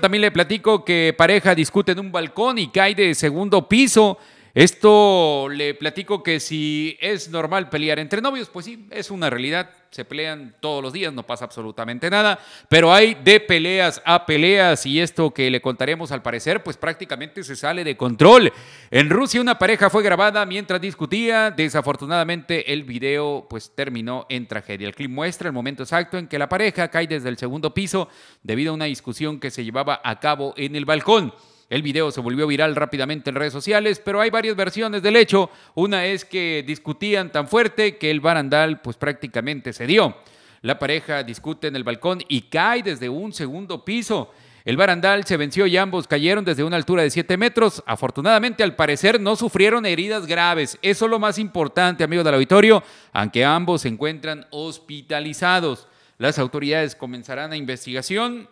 También le platico que pareja discute en un balcón y cae de segundo piso. Esto le platico que si es normal pelear entre novios, pues sí, es una realidad. Se pelean todos los días, no pasa absolutamente nada, pero hay de peleas a peleas y esto que le contaremos al parecer, pues prácticamente se sale de control. En Rusia una pareja fue grabada mientras discutía, desafortunadamente el video pues terminó en tragedia. El clip muestra el momento exacto en que la pareja cae desde el segundo piso debido a una discusión que se llevaba a cabo en el balcón. El video se volvió viral rápidamente en redes sociales, pero hay varias versiones del hecho. Una es que discutían tan fuerte que el barandal pues prácticamente se dio. La pareja discute en el balcón y cae desde un segundo piso. El barandal se venció y ambos cayeron desde una altura de 7 metros. Afortunadamente, al parecer, no sufrieron heridas graves. Eso es lo más importante, amigos del auditorio, aunque ambos se encuentran hospitalizados. Las autoridades comenzarán la investigación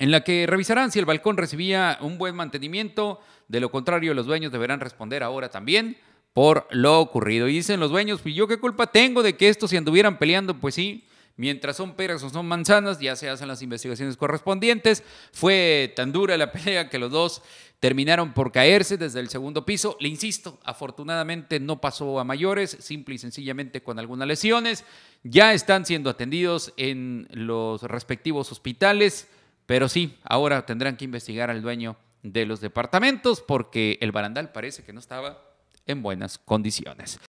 en la que revisarán si el balcón recibía un buen mantenimiento. De lo contrario, los dueños deberán responder ahora también por lo ocurrido. Y dicen los dueños, pues yo qué culpa tengo de que estos se anduvieran peleando, pues sí. Mientras son peras o son manzanas, ya se hacen las investigaciones correspondientes. Fue tan dura la pelea que los dos terminaron por caerse desde el segundo piso. Le insisto, afortunadamente no pasó a mayores, simple y sencillamente con algunas lesiones. Ya están siendo atendidos en los respectivos hospitales. Pero sí, ahora tendrán que investigar al dueño de los departamentos porque el barandal parece que no estaba en buenas condiciones.